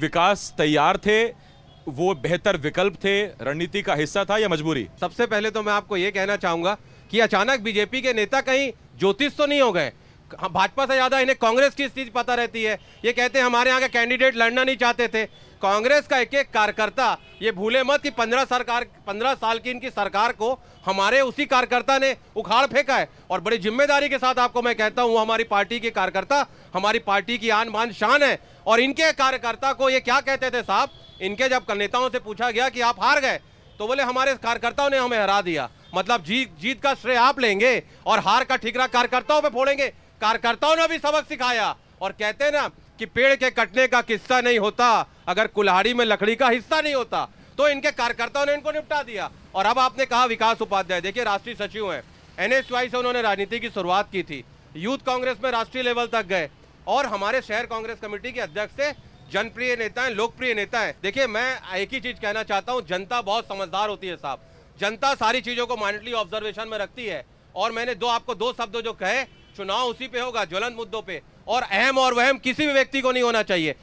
विकास तैयार थे वो बेहतर विकल्प थे रणनीति का हिस्सा था या मजबूरी सबसे पहले तो मैं आपको ये कहना चाहूंगा कि अचानक बीजेपी के नेता कहीं ज्योतिष तो नहीं हो गए हाँ, भाजपा से ज़्यादा इन्हें कांग्रेस की स्थिति पता रहती है ये कहते हैं हमारे यहाँ के कैंडिडेट लड़ना नहीं चाहते थे कांग्रेस का एक एक कार्यकर्ता ये भूले मत कि पंद्रह सरकार पंद्रह साल की इनकी सरकार को हमारे उसी कार्यकर्ता ने उखाड़ फेंका है और बड़ी जिम्मेदारी के साथ आपको मैं कहता हूँ हमारी पार्टी के कार्यकर्ता हमारी पार्टी की आन बान शान है और इनके कार्यकर्ता को ये क्या कहते थे साहब इनके जब नेताओं से पूछा गया कि आप हार गए तो बोले हमारे कार्यकर्ताओं ने हमें हरा दिया मतलब जीत जीत का श्रेय आप लेंगे और हार का ठिकरा कार्यकर्ताओं पे फोड़ेंगे कार्यकर्ताओं ने भी सबक सिखाया और कहते ना कि पेड़ के कटने का किस्सा नहीं होता अगर कुल्हाड़ी में लकड़ी का हिस्सा नहीं होता तो इनके कार्यकर्ताओं ने इनको निपटा दिया और अब आपने कहा विकास उपाध्याय देखिए राष्ट्रीय सचिव हैं एनएसवाई से उन्होंने राजनीति की शुरुआत की थी यूथ कांग्रेस में राष्ट्रीय लेवल तक गए और हमारे शहर कांग्रेस कमेटी के अध्यक्ष से जनप्रिय नेता है लोकप्रिय नेता है देखिए मैं एक ही चीज कहना चाहता हूँ जनता बहुत समझदार होती है साहब जनता सारी चीजों को माइंडली ऑब्जर्वेशन में रखती है और मैंने दो आपको दो शब्द जो कहे चुनाव उसी पे होगा ज्वलंत मुद्दों पे और अहम और वहम किसी भी व्यक्ति को नहीं होना चाहिए